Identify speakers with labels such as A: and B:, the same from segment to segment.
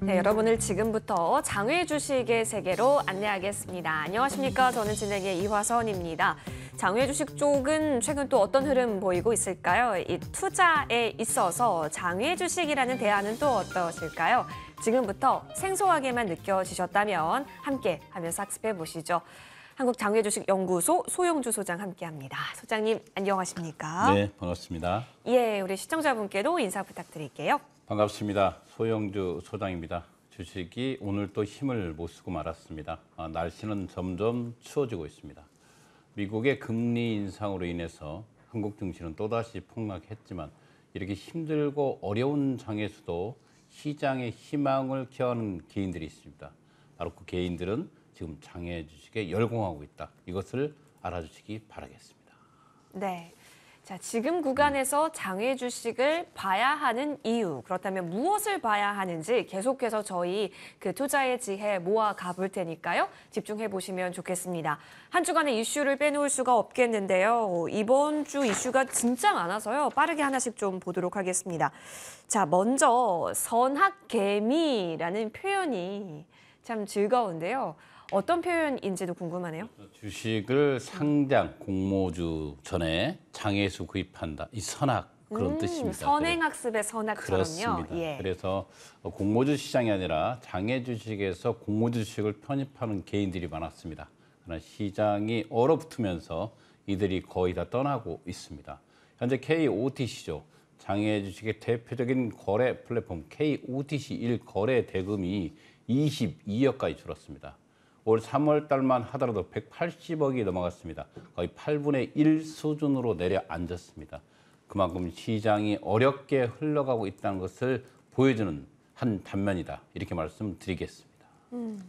A: 네, 여러분을 지금부터 장외 주식의 세계로 안내하겠습니다. 안녕하십니까. 저는 진행의 이화선입니다. 장외 주식 쪽은 최근 또 어떤 흐름 보이고 있을까요? 이 투자에 있어서 장외 주식이라는 대안은 또 어떠실까요? 지금부터 생소하게만 느껴지셨다면 함께 하면서 학습해 보시죠. 한국장외주식연구소 소영주 소장 함께합니다. 소장님 안녕하십니까? 네,
B: 반갑습니다.
A: 예, 우리 시청자분께도 인사 부탁드릴게요.
B: 반갑습니다. 소영주 소장입니다. 주식이 오늘 또 힘을 못 쓰고 말았습니다. 아, 날씨는 점점 추워지고 있습니다. 미국의 금리 인상으로 인해서 한국 증시는 또다시 폭락했지만 이렇게 힘들고 어려운 장에서도 시장의 희망을 키워하는 개인들이 있습니다. 바로 그 개인들은 지금 장애 주식에 열공하고 있다. 이것을 알아주시기 바라겠습니다.
A: 네. 자, 지금 구간에서 장외 주식을 봐야 하는 이유, 그렇다면 무엇을 봐야 하는지 계속해서 저희 그 투자의 지혜 모아 가볼 테니까요. 집중해 보시면 좋겠습니다. 한 주간의 이슈를 빼놓을 수가 없겠는데요. 이번 주 이슈가 진짜 많아서요. 빠르게 하나씩 좀 보도록 하겠습니다. 자, 먼저 선학개미라는 표현이 참 즐거운데요. 어떤 표현인지도 궁금하네요.
B: 주식을 상장 공모주 전에 장외수 구입한다. 이 선악 그런 음, 뜻입니다.
A: 선행학습의 선악처럼요. 그렇습니다. 예.
B: 그래서 어, 공모주 시장이 아니라 장외 주식에서 공모주 주식을 편입하는 개인들이 많았습니다. 그러나 시장이 얼어붙으면서 이들이 거의 다 떠나고 있습니다. 현재 KOTC죠. 장외 주식의 대표적인 거래 플랫폼 KOTC 1 거래 대금이 22억까지 줄었습니다. 올 3월 달만 하더라도 180억이 넘어갔습니다. 거의 8분의 1 수준으로 내려앉았습니다. 그만큼 시장이 어렵게 흘러가고 있다는 것을 보여주는 한 단면이다. 이렇게 말씀드리겠습니다.
A: 음.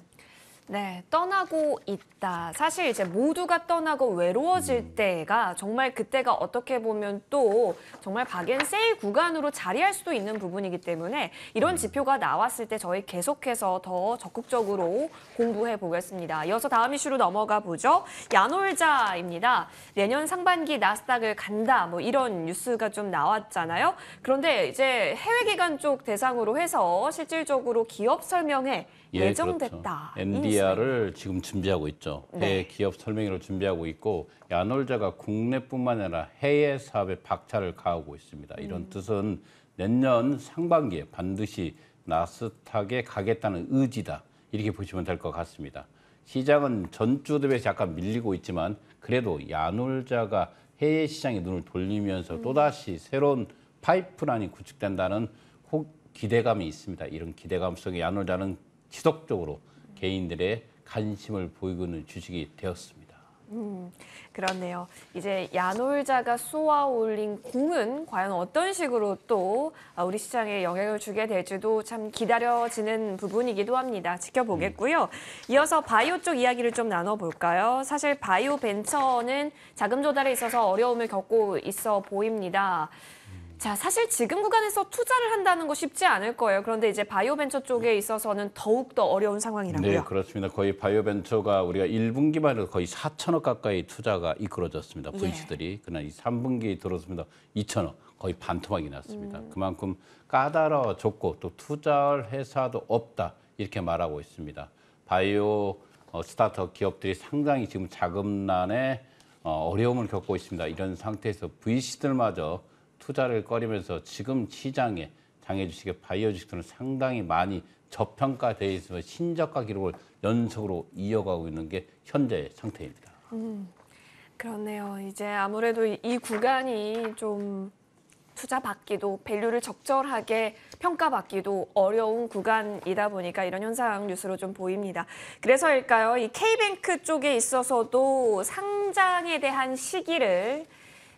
A: 네, 떠나고 있다. 사실 이제 모두가 떠나고 외로워질 음. 때가 정말 그때가 어떻게 보면 또 정말 박앤세일 구간으로 자리할 수도 있는 부분이기 때문에 이런 음. 지표가 나왔을 때 저희 계속해서 더 적극적으로 공부해 보겠습니다. 이어서 다음 이슈로 넘어가 보죠. 야놀자입니다. 내년 상반기 나스닥을 간다. 뭐 이런 뉴스가 좀 나왔잖아요. 그런데 이제 해외 기관 쪽 대상으로 해서 실질적으로 기업 설명회 예, 정됐다 그렇죠. NDR을
B: 지금 준비하고 있죠. 네. 기업 설명회를 준비하고 있고 야놀자가 국내뿐만 아니라 해외 사업에 박차를 가하고 있습니다. 이런 음. 뜻은 내년 상반기에 반드시 나스닥에 가겠다는 의지다. 이렇게 보시면 될 것 같습니다. 시장은 전주 대비 약간 밀리고 있지만 그래도 야놀자가 해외 시장에 눈을 돌리면서 음. 또다시 새로운 파이프라인이 구축된다는 혹 기대감이 있습니다. 이런 기대감 속에 야놀자는 지속적으로 개인들의 관심을 보이고 있는 주식이 되었습니다.
A: 음, 그렇네요. 이제 야놀자가 쏘아 올린 공은 과연 어떤 식으로 또 아, 우리 시장에 영향을 주게 될지도 참 기다려지는 부분이기도 합니다. 지켜보겠고요. 음. 이어서 바이오 쪽 이야기를 좀 나눠볼까요? 사실 바이오 벤처는 자금 조달에 있어서 어려움을 겪고 있어 보입니다. 자, 사실 지금 구간에서 투자를 한다는 거 쉽지 않을 거예요. 그런데 이제 바이오벤처 쪽에 네. 있어서는 더욱더 어려운 상황이라고요. 네,
B: 그렇습니다. 거의 바이오벤처가 우리가 1분기만 해도 거의 4천억 가까이 투자가 이끌어졌습니다. VC들이. 예. 그러나 3분기 들어서니다 2천억. 거의 반토막이 났습니다. 음. 그만큼 까다로워졌고 또 투자할 회사도 없다. 이렇게 말하고 있습니다. 바이오 어, 스타트업 기업들이 상당히 지금 자금난에 어, 어려움을 겪고 있습니다. 이런 상태에서 VC들마저 투자를 꺼리면서 지금 시장에 장애 주식의 바이오 주식들은 상당히 많이 저평가돼 있으며 신저가 기록을 연속으로 이어가고 있는 게 현재의 상태입니다.
A: 음, 그렇네요. 이제 아무래도 이 구간이 좀 투자받기도 밸류를 적절하게 평가받기도 어려운 구간이다 보니까 이런 현상 뉴스로 좀 보입니다. 그래서일까요? 이 K뱅크 쪽에 있어서도 상장에 대한 시기를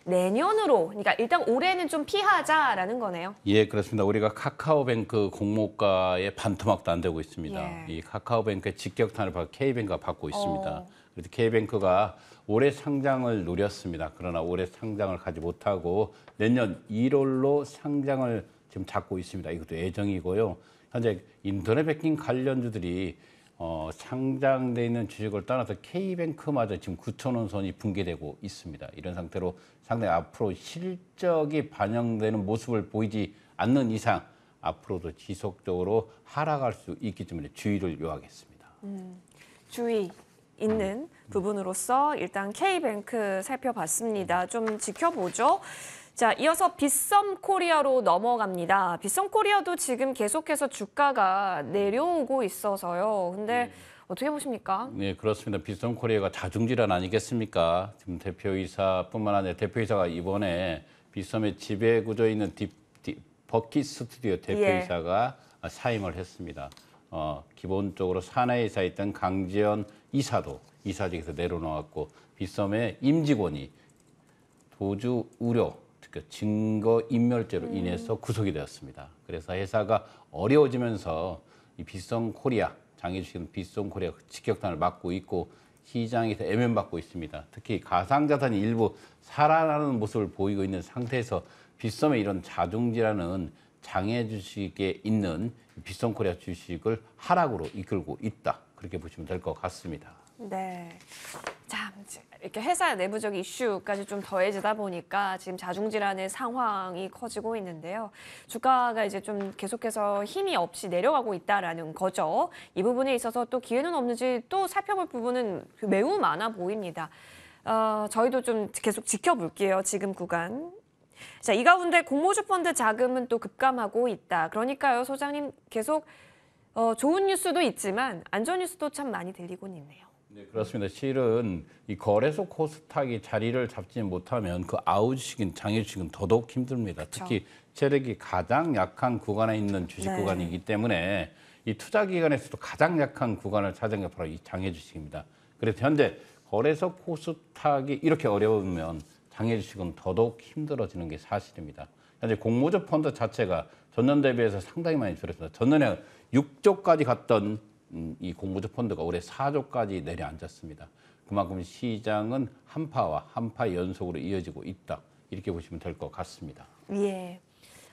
A: 내년으로 그러니까 일단 올해는 좀 피하자라는 거네요.
B: 예, 그렇습니다. 우리가 카카오뱅크 공모가의 반토막도 안 되고 있습니다. 예. 이 카카오뱅크의 직격탄을 받 K뱅크가 받고 있습니다. 어. 그래서 K뱅크가 올해 상장을 노렸습니다. 그러나 올해 상장을 가지 못하고 내년 1월로 상장을 지금 잡고 있습니다. 이것도 예정이고요. 현재 인터넷 백킹 관련주들이 어, 상장돼 있는 주식을 떠나서 K뱅크마저 지금 9천 원 선이 붕괴되고 있습니다. 이런 상태로 상당히 앞으로 실적이 반영되는 모습을 보이지 않는 이상 앞으로도 지속적으로 하락할 수 있기 때문에 주의를 요하겠습니다.
A: 음, 주의 있는 음. 부분으로서 일단 K뱅크 살펴봤습니다. 좀 지켜보죠. 자, 이어서 빗썸 코리아로 넘어갑니다. 빗썸 코리아도 지금 계속해서 주가가 내려오고 있어서요. 근데 예. 어떻게 보십니까?
B: 네, 그렇습니다. 빗썸 코리아가 자중질환 아니겠습니까? 지금 대표이사뿐만 아니라 대표이사가 이번에 빗썸의 지배 구조에 있는 딥, 딥 버킷 스튜디오 대표이사가 예. 사임을 했습니다. 어, 기본적으로 사내이사 있던 강지연 이사도 이사직에서 내려놓았고 빗썸의 임직원이 도주 우려 그 증거 인멸죄로 음. 인해서 구속이 되었습니다. 그래서 회사가 어려워지면서 이 빗성 코리아 장애 주식은 빗성 코리아 그 직격탄을 맞고 있고 시장에서 애면받고 있습니다. 특히 가상자산이 일부 살아나는 모습을 보이고 있는 상태에서 빗썸의 이런 자중지라는 장애 주식에 있는 빗썸 코리아 주식을 하락으로 이끌고 있다. 그렇게 보시면 될 것 같습니다.
A: 네. 자, 이렇게 회사 내부적 이슈까지 좀 더해지다 보니까 지금 자중질환의 상황이 커지고 있는데요. 주가가 이제 좀 계속해서 힘이 없이 내려가고 있다라는 거죠. 이 부분에 있어서 또 기회는 없는지 또 살펴볼 부분은 매우 많아 보입니다. 어, 저희도 좀 계속 지켜볼게요. 지금 구간. 자, 이 가운데 공모주 펀드 자금은 또 급감하고 있다. 그러니까요, 소장님 계속 어, 좋은 뉴스도 있지만 안 좋은 뉴스도 참 많이 들리곤 있네요.
B: 네, 그렇습니다. 실은 이 거래소 코스닥이 자리를 잡지 못하면 그 아웃식인 장외식은 더더욱 힘듭니다. 그쵸. 특히 체력이 가장 약한 구간에 있는 주식 네. 구간이기 때문에 이 투자 기간에서도 가장 약한 구간을 찾은 게 바로 이 장외 주식입니다. 그래서 현재 거래소 코스닥이 이렇게 어려우면 장외 주식은 더더욱 힘들어지는 게 사실입니다. 현재 공모주 펀드 자체가 전년 대비해서 상당히 많이 줄었습니다. 전년에 6조까지 갔던 음, 이 공모주 펀드가 올해 4조까지 내려앉았습니다. 그만큼 시장은 한파와 한파 연속으로 이어지고 있다. 이렇게 보시면 될 것 같습니다.
A: 예.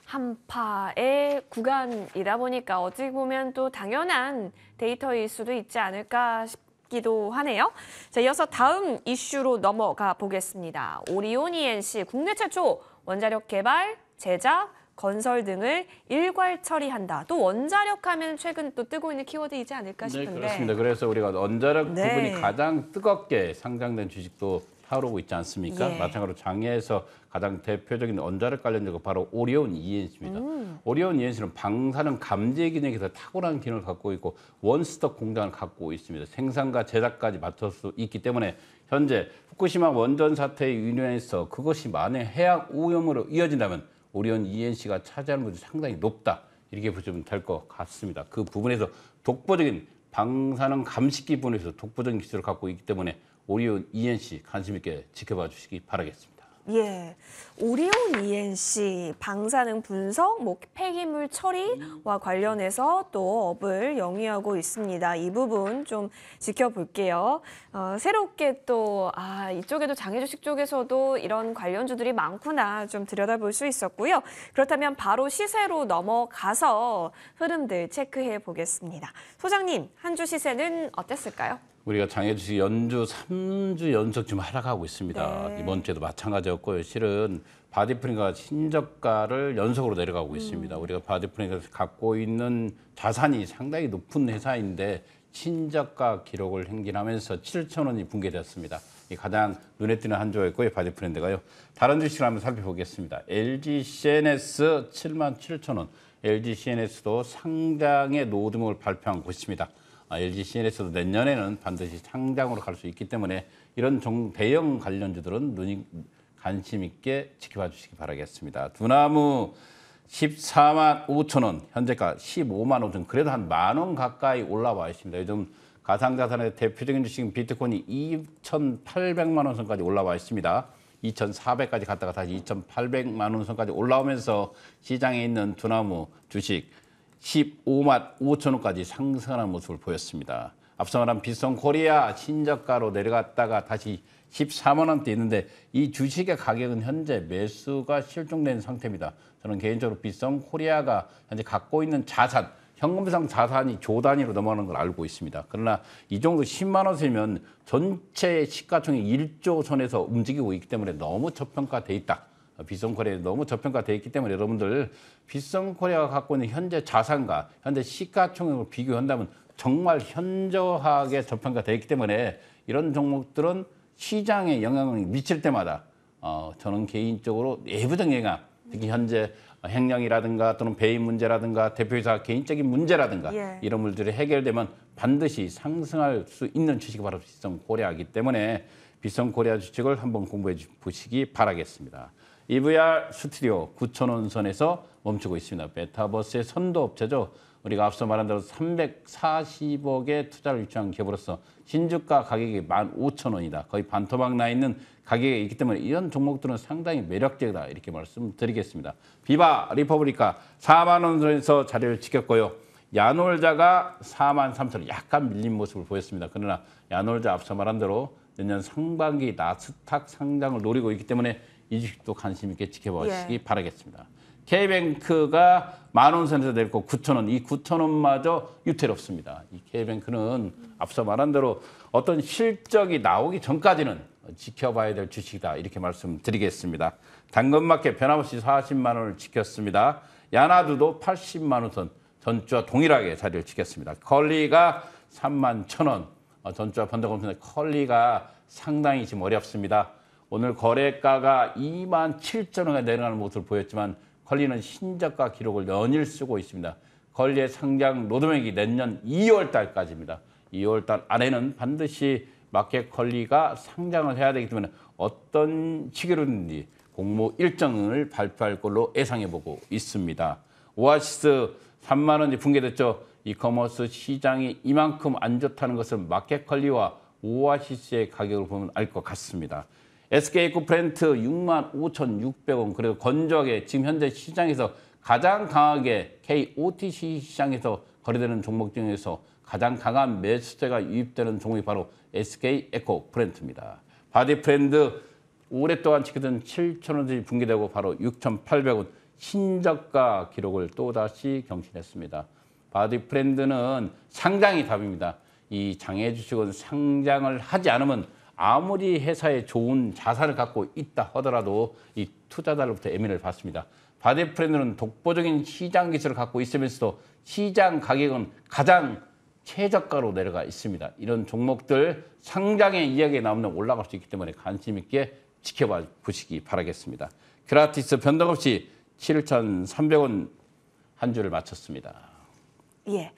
A: 한파의 구간이다 보니까 어찌 보면 또 당연한 데이터일 수도 있지 않을까 싶기도 하네요. 자, 이어서 다음 이슈로 넘어가 보겠습니다. 오리온 ENC 국내 최초 원자력 개발, 제작, 건설 등을 일괄 처리한다. 또 원자력 하면 최근 또 뜨고 있는 키워드이지 않을까 네, 싶은데. 네, 그렇습니다.
B: 그래서 우리가 원자력 네. 부분이 가장 뜨겁게 상장된 주식도 타오르고 있지 않습니까? 예. 마찬가지로 장애에서 가장 대표적인 원자력 관련된 바로 오리온 ENC입니다. 음. 오리온 ENC는 방사능 감지 기능에서 탁월한 기능을 갖고 있고 원스톱 공장을 갖고 있습니다. 생산과 제작까지 맡을 수 있기 때문에 현재 후쿠시마 원전 사태의 유인해서 그것이 만약 해양 오염으로 이어진다면 오리온 ENC가 차지하는 부이 상당히 높다. 이렇게 보시면 될 것 같습니다. 그 부분에서 독보적인 방사능 감식기 분에서 독보적인 기술을 갖고 있기 때문에 오리온 ENC 관심 있게 지켜봐 주시기 바라겠습니다.
A: 예. 오리온 ENC 방사능 분석, 뭐 폐기물 처리와 관련해서 또 업을 영위하고 있습니다. 이 부분 좀 지켜볼게요. 어, 새롭게 또 아, 이쪽에도 장애주식 쪽에서도 이런 관련주들이 많구나 좀 들여다볼 수 있었고요. 그렇다면 바로 시세로 넘어가서 흐름들 체크해 보겠습니다. 소장님, 한 주 시세는 어땠을까요?
B: 우리가 장애 주식 연주 3주 연속 지금 하락하고 있습니다. 네. 이번 주에도 마찬가지였고요. 실은 바디프링크 신저가를 연속으로 내려가고 음. 있습니다. 우리가 바디프링에서 갖고 있는 자산이 상당히 높은 회사인데 신저가 기록을 행진하면서 7천 원이 붕괴됐습니다. 가장 눈에 띄는 한 주였고요. 바디프렌드가요. 다른 주식을 한번 살펴보겠습니다. LG CNS 7만 7천 원. LG CNS도 상장의 노드목을 발표한 곳입니다. 아, LG CNS도 내년에는 반드시 상장으로 갈 수 있기 때문에 이런 종, 대형 관련주들은 눈이 관심 있게 지켜봐 주시기 바라겠습니다. 두나무 14만 5천 원, 현재가 15만 5천 그래도 한 만 원 가까이 올라와 있습니다. 요즘 가상자산의 대표적인 주식인 비트코인이 2,800만 원 선까지 올라와 있습니다. 2,400까지 갔다가 다시 2,800만 원 선까지 올라오면서 시장에 있는 두나무 주식 15만 5천 원까지 상승하는 모습을 보였습니다. 앞서 말한 비성 코리아 신저가로 내려갔다가 다시 14만 원대 있는데 이 주식의 가격은 현재 매수가 실종된 상태입니다. 저는 개인적으로 비성 코리아가 현재 갖고 있는 자산 현금상 자산이 조 단위로 넘어가는 걸 알고 있습니다. 그러나 이 정도 10만 원이면 전체 시가총액 1조 선에서 움직이고 있기 때문에 너무 저평가돼 있다. 비썸 코리아 에 너무 저평가돼 있기 때문에 여러분들 비썸 코리아가 갖고 있는 현재 자산과 현재 시가총액을 비교한다면 정말 현저하게 저평가돼 있기 때문에 이런 종목들은 시장에 영향을 미칠 때마다 어, 저는 개인적으로 내부적 영향, 특히 현재 횡령이라든가 또는 배임 문제라든가 대표이사 개인적인 문제라든가 예. 이런 문들이 해결되면 반드시 상승할 수 있는 주식이 바로 비썸 코리아이기 때문에 비썸 코리아 주식을 한번 공부해 보시기 바라겠습니다. EVR 스튜디오 구천원 선에서 멈추고 있습니다. 메타버스의 선도 업체죠. 우리가 앞서 말한 대로 340억의 투자를 유치한 기업으로서 신주가 가격이 15,000원이다. 거의 반토막 나 있는 가격이 있기 때문에 이런 종목들은 상당히 매력적이다. 이렇게 말씀드리겠습니다. 비바 리퍼블리카 4만 원 선에서 자리를 지켰고요. 야놀자가 4만 3천원 약간 밀린 모습을 보였습니다. 그러나 야놀자 앞서 말한 대로 내년 상반기 나스닥 상장을 노리고 있기 때문에 이 주식도 관심 있게 지켜보시기 예. 바라겠습니다. K뱅크가 만 원 선에서 내리고 9천 원, 이 9천 원마저 유태롭습니다. 이 K뱅크는 앞서 말한 대로 어떤 실적이 나오기 전까지는 지켜봐야 될 주식이다 이렇게 말씀드리겠습니다. 당근마켓 변함없이 40만 원을 지켰습니다. 야나두도 80만 원 선, 전주와 동일하게 자리를 지켰습니다. 컬리가 3만 1천 원, 어, 전주와 번더검선의 컬리가 상당히 지금 어렵습니다. 오늘 거래가가 2만 7천 원에 내려가는 모습을 보였지만 컬리는 신작가 기록을 연일 쓰고 있습니다. 컬리의 상장 로드액이 내년 2월 달까지입니다. 2월 달 안에는 반드시 마켓 컬리가 상장을 해야 되기 때문에 어떤 시기로든지 공모 일정을 발표할 걸로 예상해보고 있습니다. 오아시스 3만 원이 붕괴됐죠. 이커머스 시장이 이만큼 안 좋다는 것은 마켓컬리와 오아시스의 가격을 보면 알 것 같습니다. SK코 프렌트6 5,600원 그리고 건조하게 지금 현재 시장에서 가장 강하게 KOTC 시장에서 거래되는 종목 중에서 가장 강한 매수세가 유입되는 종목이 바로 SK 에코 프렌트입니다 바디 프렌드 오랫동안 지키던 7,000원이 붕괴되고 바로 6,800원 신저가 기록을 또다시 경신했습니다. 바디 프렌드는 상장이 답입니다. 이 장애 주식은 상장을 하지 않으면 아무리 회사에 좋은 자산을 갖고 있다 하더라도 이 투자자로부터 애매를 받습니다. 바디 프렌드는 독보적인 시장 기술을 갖고 있으면서도 시장 가격은 가장 최저가로 내려가 있습니다. 이런 종목들 상장의 이야기에 나오면 올라갈 수 있기 때문에 관심 있게 지켜봐 보시기 바라겠습니다. 그라티스 변동 없이 7,300원 한 주를 마쳤습니다.
A: 예.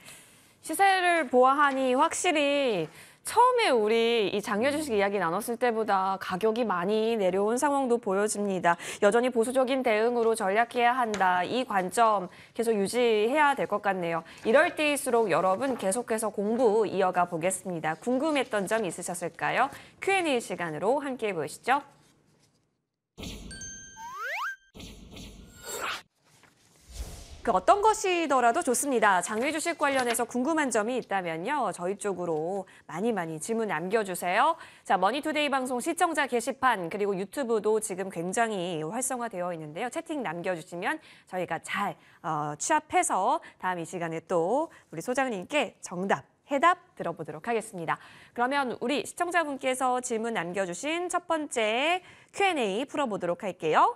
A: 시세를 보아하니 확실히 처음에 우리 이 장려 주식 이야기 나눴을 때보다 가격이 많이 내려온 상황도 보여집니다. 여전히 보수적인 대응으로 전략해야 한다. 이 관점 계속 유지해야 될 것 같네요. 이럴 때일수록 여러분 계속해서 공부 이어가 보겠습니다. 궁금했던 점 있으셨을까요? Q&A 시간으로 함께 보시죠. 그 어떤 것이더라도 좋습니다. 장외 주식 관련해서 궁금한 점이 있다면요. 저희 쪽으로 많이 많이 질문 남겨주세요. 자, 머니투데이 방송 시청자 게시판 그리고 유튜브도 지금 굉장히 활성화되어 있는데요. 채팅 남겨주시면 저희가 잘 어, 취합해서 다음 이 시간에 또 우리 소장님께 정답 해답 들어보도록 하겠습니다. 그러면 우리 시청자분께서 질문 남겨주신 첫 번째 Q&A 풀어보도록 할게요.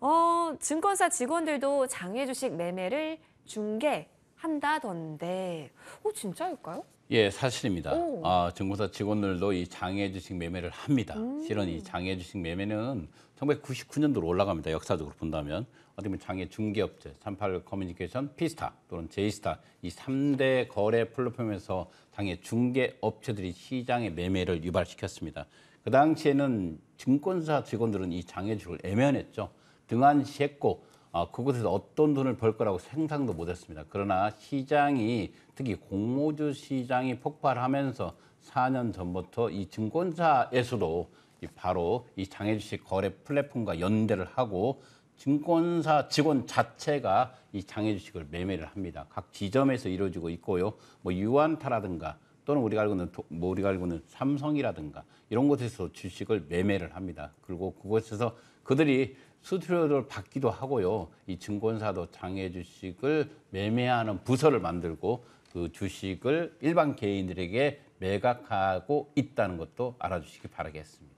A: 어, 증권사 직원들도 장외 주식 매매를 중개한다던데, 어, 진짜일까요?
B: 예, 사실입니다. 아, 증권사 직원들도 이 장외 주식 매매를 합니다. 음. 실은 이 장외 주식 매매는 1999년도로 올라갑니다. 역사적으로 본다면. 어떻게 보면 장외 중개업체, 38 커뮤니케이션, 피스타 또는 제이스타 이 3대 거래 플랫폼에서 장외 중개업체들이 시장의 매매를 유발시켰습니다. 그 당시에는 증권사 직원들은 이 장외 주식을 애매했죠. 등한시했고 어, 아, 그곳에서 어떤 돈을 벌 거라고 생각도 못했습니다. 그러나 시장이 특히 공모주 시장이 폭발하면서 4년 전부터 이 증권사에서도 이 바로 이 장애주식 거래 플랫폼과 연대를 하고 증권사 직원 자체가 이 장애주식을 매매를 합니다. 각 지점에서 이루어지고 있고요. 뭐 유안타라든가 또는 우리가 알고 있는 뭐 우리가 알고 있는 삼성이라든가 이런 곳에서 주식을 매매를 합니다. 그리고 그곳에서 그들이 수수료를 받기도 하고요. 이 증권사도 장외 주식을 매매하는 부서를 만들고 그 주식을 일반 개인들에게 매각하고 있다는 것도 알아주시기 바라겠습니다.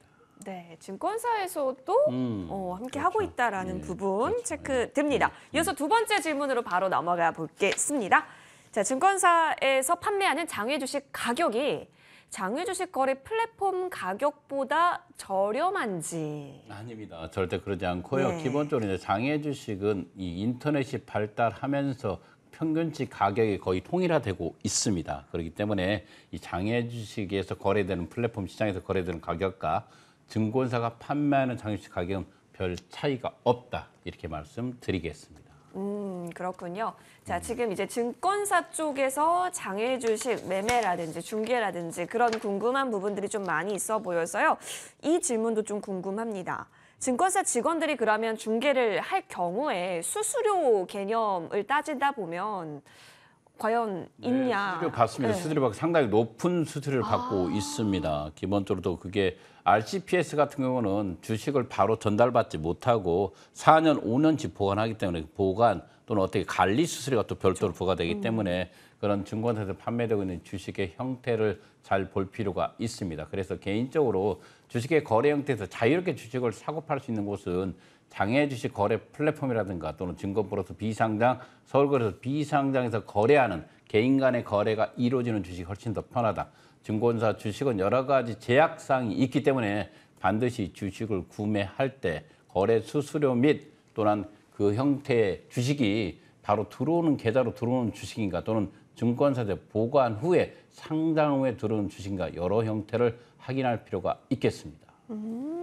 A: 네, 증권사에서도 음, 어, 함께 그렇죠. 하고 있다라는 네, 부분 그렇죠. 체크됩니다. 네. 예, 예. 이어서 두 번째 질문으로 바로 넘어가 보겠습니다. 자, 증권사에서 판매하는 장외 주식 가격이 장외 주식 거래 플랫폼 가격보다 저렴한지. 아닙니다.
B: 절대 그러지 않고요. 네. 기본적으로 이제 장외 주식은 이 인터넷이 발달하면서 평균치 가격이 거의 통일화되고 있습니다. 그렇기 때문에 이 장외 주식에서 거래되는 플랫폼 시장에서 거래되는 가격과 증권사가 판매하는 장외 주식 가격은 별 차이가 없다. 이렇게 말씀드리겠습니다.
A: 음, 그렇군요. 자, 음. 지금 이제 증권사 쪽에서 장외 주식 매매라든지 중개라든지 그런 궁금한 부분들이 좀 많이 있어 보여서요. 이 질문도 좀 궁금합니다. 증권사 직원들이 그러면 중개를 할 경우에 수수료 개념을 따지다 보면 과연 네, 있냐? 네, 수수료 받습니다. 네. 수수료
B: 받 상당히 높은 수수료를 받고 아 있습니다. 기본적으로 또 그게 RCPS 같은 경우는 주식을 바로 전달받지 못하고 4년, 5년치 보관하기 때문에 보관 또는 어떻게 관리 수수료가 또 별도로 부과되기 음. 때문에 그런 증권사에서 판매되고 있는 주식의 형태를 잘 볼 필요가 있습니다. 그래서 개인적으로 주식의 거래 형태에서 자유롭게 주식을 사고 팔 수 있는 곳은 장애 주식 거래 플랫폼이라든가 또는 증권부로서 비상장, 서울거래소 비상장에서 거래하는 개인 간의 거래가 이루어지는 주식이 훨씬 더 편하다. 증권사 주식은 여러 가지 제약사항이 있기 때문에 반드시 주식을 구매할 때 거래 수수료 및 또는 그 형태의 주식이 바로 들어오는 계좌로 들어오는 주식인가 또는 증권사에 보관 후에 상장 후에 들어오는 주식인가 여러 형태를 확인할 필요가 있겠습니다.
A: 음.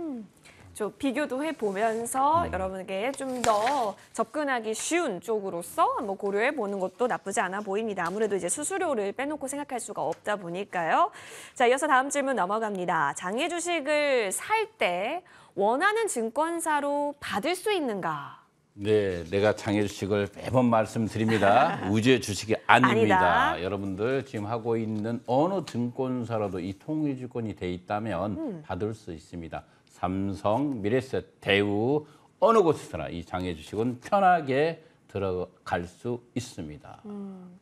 A: 좀 비교도 해보면서 음. 여러분께좀더 접근하기 쉬운 쪽으로서 한번 고려해 보는 것도 나쁘지 않아 보입니다. 아무래도 이제 수수료를 빼놓고 생각할 수가 없다 보니까요. 자, 이어서 다음 질문 넘어갑니다. 장애 주식을 살 때 원하는 증권사로 받을 수 있는가?
B: 네, 내가 장일식을 매번 말씀드립니다. 우주의 주식이 아닙니다. 아니다. 여러분들 지금 하고 있는 어느 증권사라도 이 통일주권이 돼 있다면 음. 받을 수 있습니다. 삼성, 미래셋, 대우 어느 곳에서나 이 장애 주식은 편하게 들어갈 수 있습니다.
A: 음,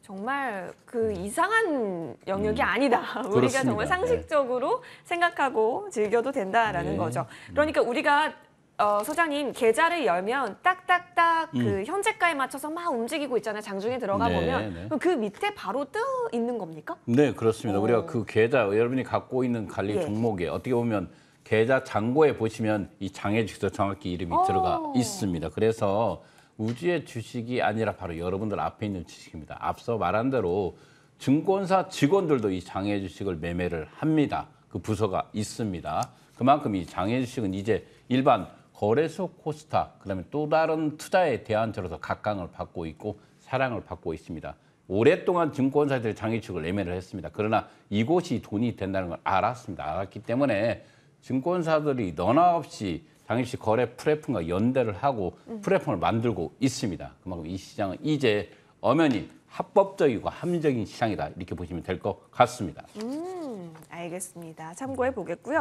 A: 정말 그 이상한 영역이 음, 아니다. 우리가 그렇습니다. 정말 상식적으로 네. 생각하고 즐겨도 된다라는 네. 거죠. 그러니까 우리가 어, 소장님 계좌를 열면 딱딱딱 그 음. 현재가에 맞춰서 막 움직이고 있잖아요. 장중에 들어가 네, 보면 네. 그 밑에 바로 뜨 있는 겁니까? 네,
B: 그렇습니다. 오. 우리가 어. 그 계좌 여러분이 갖고 있는 관리 예. 종목에 어떻게 보면 계좌 잔고에 보시면 이 장외주식도 정확히 이름이 오. 들어가 어. 있습니다. 그래서 우주의 주식이 아니라 바로 여러분들 앞에 있는 주식입니다. 앞서 말한 대로 증권사 직원들도 이 장외 주식을 매매를 합니다. 그 부서가 있습니다. 그만큼 이 장외 주식은 이제 일반 거래소 코스닥, 그다음에 또 다른 투자에 대한 저로서 각광을 받고 있고 사랑을 받고 있습니다. 오랫동안 증권사들이 장외축을 예매를 했습니다. 그러나 이곳이 돈이 된다는 걸 알았습니다. 알았기 때문에 증권사들이 너나 없이 당일시 거래 플랫폼과 연대를 하고 플랫폼을 음. 만들고 있습니다. 그만큼 이 시장은 이제 엄연히 합법적이고 합리적인 시장이다 이렇게 보시면 될 것 같습니다.
A: 음. 음, 알겠습니다. 참고해 보겠고요.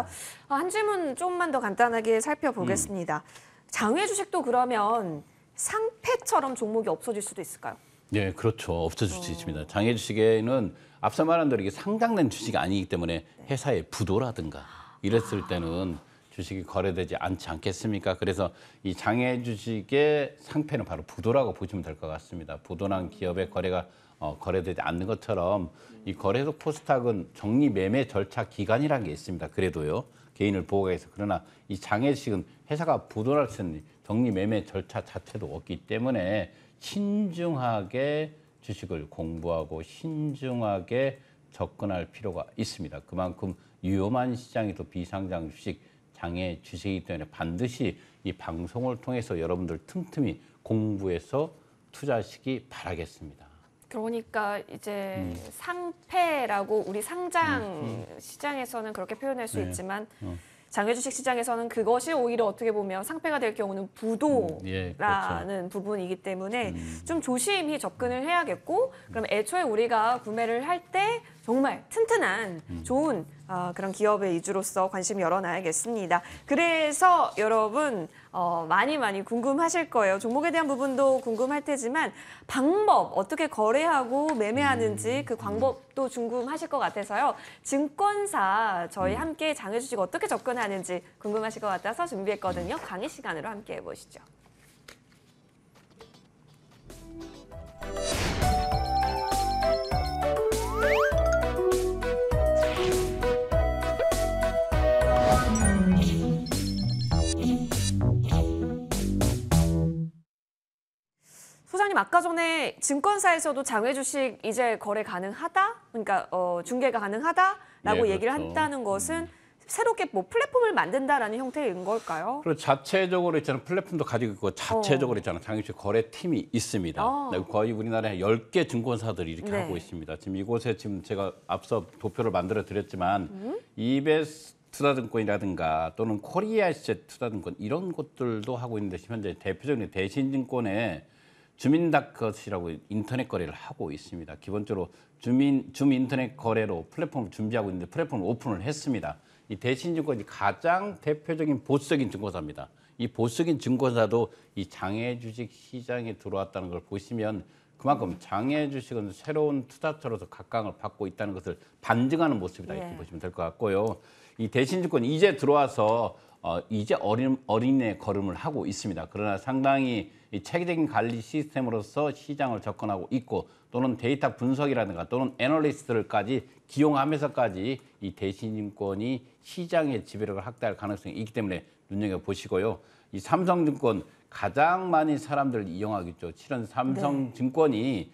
A: 아, 한 질문 조금만 더 간단하게 살펴보겠습니다. 음. 장외 주식도 그러면 상패처럼 종목이 없어질 수도 있을까요?
B: 네, 그렇죠. 없어질 수 어. 있습니다. 장외 주식에는 앞서 말한 대로 이게 상장된 주식이 아니기 때문에 네. 회사의 부도라든가 이랬을 아. 때는 주식이 거래되지 않지 않겠습니까? 그래서 이 장외 주식의 상패는 바로 부도라고 보시면 될 것 같습니다. 부도난 기업의 거래가 어, 거래되지 않는 것처럼 이 거래소 코스닥은 정리 매매 절차 기간이라는 게 있습니다. 그래도요. 개인을 보호해서 그러나 이장애식은 회사가 부도날 수 있는 정리 매매 절차 자체도 없기 때문에 신중하게 주식을 공부하고 신중하게 접근할 필요가 있습니다. 그만큼 위험한 시장에도 비상장 주식 장애 주식이기 때문에 반드시 이 방송을 통해서 여러분들 틈틈이 공부해서 투자하시기 바라겠습니다.
A: 그러니까 이제 음. 상패라고 우리 상장 음, 음, 시장에서는 그렇게 표현할 수 네. 있지만 어. 장외주식 시장에서는 그것이 오히려 어떻게 보면 상패가 될 경우는 부도라는 음, 예, 그렇죠. 부분이기 때문에 음. 좀 조심히 접근을 해야겠고 그럼 애초에 우리가 구매를 할때 정말 튼튼한 음. 좋은 어, 그런 기업의 이주로서 관심 열어놔야겠습니다. 그래서 여러분 어, 많이 많이 궁금하실 거예요. 종목에 대한 부분도 궁금할 테지만 방법 어떻게 거래하고 매매하는지 음. 그 방법도 궁금하실 것 같아서요. 증권사 저희 음. 함께 장외 주식 어떻게 접근하는지 궁금하실 것 같아서 준비했거든요. 강의 시간으로 함께 해보시죠. 소장님 아까 전에 증권사에서도 장외 주식 이제 거래 가능하다, 그러니까 어, 중계가 가능하다라고 네, 얘기를 그렇죠. 한다는 음. 것은 새롭게 뭐 플랫폼을 만든다라는 형태인 걸까요?
B: 그리고 자체적으로 있잖아요. 플랫폼도 가지고 있고 자체적으로 어. 있잖아요. 장외식 주 거래팀이 있습니다. 어. 거의 우리나라에 10개 증권사들이 이렇게 네. 하고 있습니다. 지금 이곳에 지금 제가 앞서 도표를 만들어 드렸지만 음? 이베스 투자증권이라든가 또는 코리아시셋 투자증권 이런 것들도 하고 있는데 현재 대표적인 대신증권에 주민닷컴이라고 인터넷 거래를 하고 있습니다. 기본적으로 주민 줌 인터넷 거래로 플랫폼을 준비하고 있는데 플랫폼을 오픈을 했습니다. 이 대신증권이 가장 대표적인 보수적인 증권사입니다. 이 보수적인 증권사도 이 장애 주식 시장에 들어왔다는 걸 보시면 그만큼 장애 주식은 새로운 투자처로서 각광을 받고 있다는 것을 반증하는 모습이다 이렇게 네. 보시면 될 것 같고요. 이 대신증권 이제 들어와서 어, 이제 어린, 어린애 걸음을 하고 있습니다. 그러나 상당히 체계적인 관리 시스템으로서 시장을 접근하고 있고 또는 데이터 분석이라든가 또는 애널리스트를까지 기용하면서까지 이 대신증권이 시장의 지배력을 확대할 가능성이 있기 때문에 눈여겨보시고요. 이 삼성증권 가장 많이 사람들 을 이용하겠죠. 실은 삼성증권이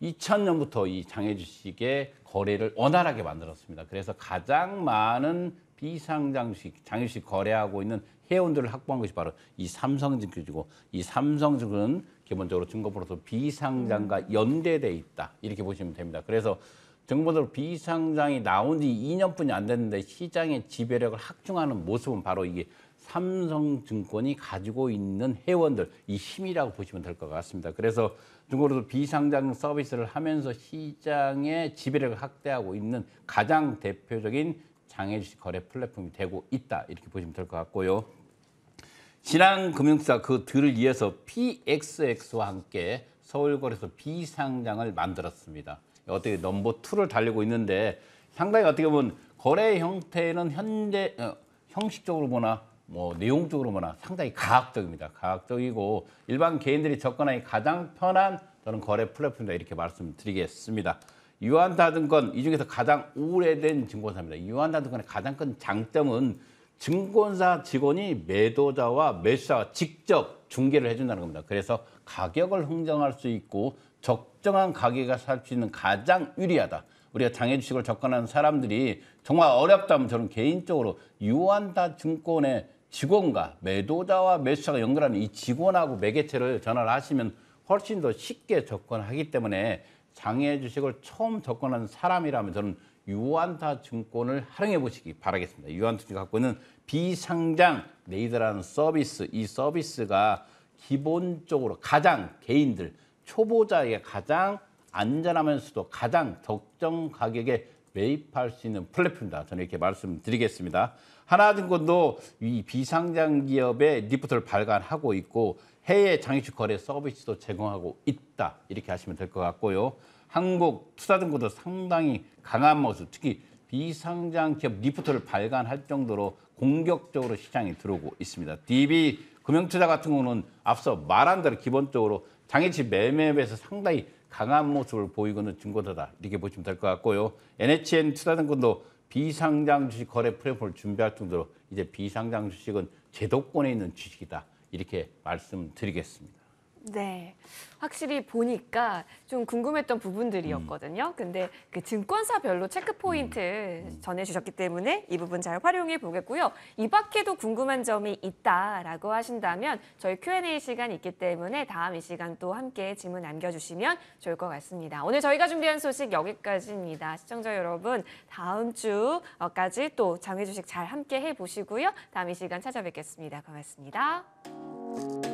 B: 네. 2000년부터 이 장외 주식의 거래를 원활하게 만들었습니다. 그래서 가장 많은 비상장식 장유식 거래하고 있는 회원들을 확보한 것이 바로 이 삼성증권이고 이 삼성증권은 기본적으로 증거부로서 비상장과 음. 연대돼 있다 이렇게 보시면 됩니다. 그래서 정으로 비상장이 나온 지 2년뿐이 안 됐는데 시장의 지배력을 확충하는 모습은 바로 이게 삼성증권이 가지고 있는 회원들 이 힘이라고 보시면 될 것 같습니다. 그래서 중국으로도 비상장 서비스를 하면서 시장의 지배력을 확대하고 있는 가장 대표적인 장애 주식 거래 플랫폼이 되고 있다 이렇게 보시면 될 것 같고요. 신한금융사 그 들을 이어서 PXX와 함께 서울거래소 비상장을 만들었습니다. 어떻게 넘버 투를 달리고 있는데 상당히 어떻게 보면 거래 형태는 현재 어, 형식적으로 보나 뭐 내용적으로 보나 상당히 가학적입니다. 가학적이고 일반 개인들이 접근하기 가장 편한 저는 거래 플랫폼이다 이렇게 말씀드리겠습니다. 유한다등권 이 중에서 가장 오래된 증권사입니다. 유한다등권의 가장 큰 장점은 증권사 직원이 매도자와 매수자와 직접 중계를 해준다는 겁니다. 그래서 가격을 흥정할 수 있고 적정한 가격에 살수 있는 가장 유리하다. 우리가 장애 주식을 접근하는 사람들이 정말 어렵다면 저는 개인적으로 유한다 증권의 직원과 매도자와 매수자가 연결하는 이 직원하고 매개체를 전화를 하시면 훨씬 더 쉽게 접근하기 때문에 장애 주식을 처음 접근한 사람이라면 저는 유한타 증권을 활용해 보시기 바라겠습니다. 유한타 증권 갖고 있는 비상장 레이더라는 서비스, 이 서비스가 기본적으로 가장 개인들, 초보자에게 가장 안전하면서도 가장 적정 가격에 매입할 수 있는 플랫폼이다. 저는 이렇게 말씀드리겠습니다. 하나증권도 이 비상장 기업의 리프트를 발간하고 있고 해외 장기식 거래 서비스도 제공하고 있다. 이렇게 하시면 될 것 같고요. 한국 투자증권도 상당히 강한 모습, 특히 비상장 기업 리프트를 발간할 정도로 공격적으로 시장에 들어오고 있습니다. DB 금융투자 같은 경우는 앞서 말한 대로 기본적으로 장애식 매매에서 상당히 강한 모습을 보이고 있는 증거다 이렇게 보시면 될 것 같고요. NHN 투자증권도 비상장 주식 거래 플랫폼을 준비할 정도로 이제 비상장 주식은 제도권에 있는 주식이다 이렇게 말씀드리겠습니다.
A: 네. 확실히 보니까 좀 궁금했던 부분들이었거든요. 음. 근데 그 증권사별로 체크 포인트 음. 전해주셨기 때문에 이 부분 잘 활용해 보겠고요. 이 밖에도 궁금한 점이 있다라고 하신다면 저희 Q&A 시간이 있기 때문에 다음 이 시간 또 함께 질문 남겨주시면 좋을 것 같습니다. 오늘 저희가 준비한 소식 여기까지입니다. 시청자 여러분, 다음 주까지 또 장외 주식 잘 함께 해보시고요. 다음 이 시간 찾아뵙겠습니다. 고맙습니다.